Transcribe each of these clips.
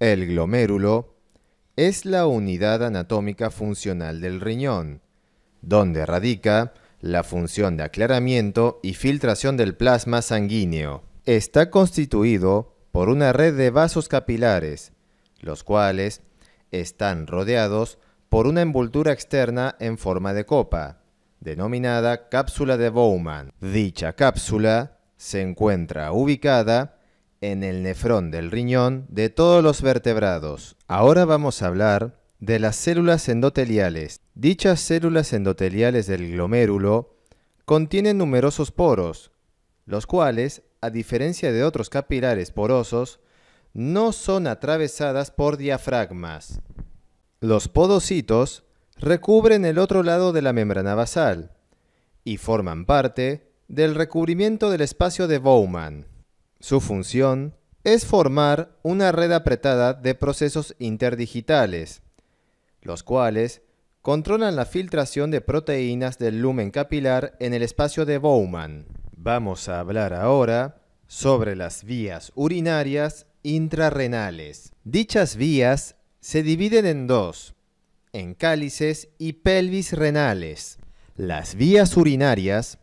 El glomérulo es la unidad anatómica funcional del riñón, donde radica la función de aclaramiento y filtración del plasma sanguíneo. Está constituido por una red de vasos capilares, los cuales están rodeados por una envoltura externa en forma de copa, denominada cápsula de Bowman. Dicha cápsula se encuentra ubicada en el nefrón del riñón de todos los vertebrados. Ahora vamos a hablar de las células endoteliales. Dichas células endoteliales del glomérulo contienen numerosos poros, los cuales, a diferencia de otros capilares porosos, no son atravesadas por diafragmas. Los podocitos recubren el otro lado de la membrana basal y forman parte del recubrimiento del espacio de Bowman. Su función es formar una red apretada de procesos interdigitales, los cuales controlan la filtración de proteínas del lumen capilar en el espacio de Bowman. Vamos a hablar ahora sobre las vías urinarias intrarrenales. Dichas vías se dividen en dos, en cálices y pelvis renales. Las vías urinarias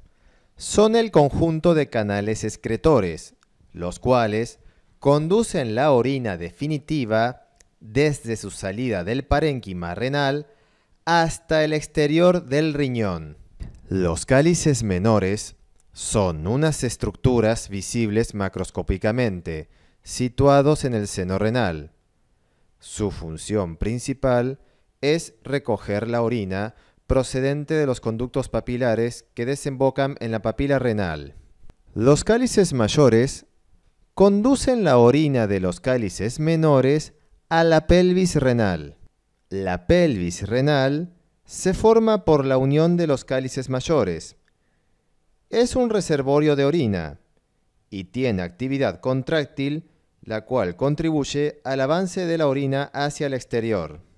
son el conjunto de canales excretores los cuales conducen la orina definitiva desde su salida del parénquima renal hasta el exterior del riñón. Los cálices menores son unas estructuras visibles macroscópicamente, situados en el seno renal. Su función principal es recoger la orina procedente de los conductos papilares que desembocan en la papila renal. Los cálices mayores conducen la orina de los cálices menores a la pelvis renal. La pelvis renal se forma por la unión de los cálices mayores. Es un reservorio de orina y tiene actividad contráctil, la cual contribuye al avance de la orina hacia el exterior.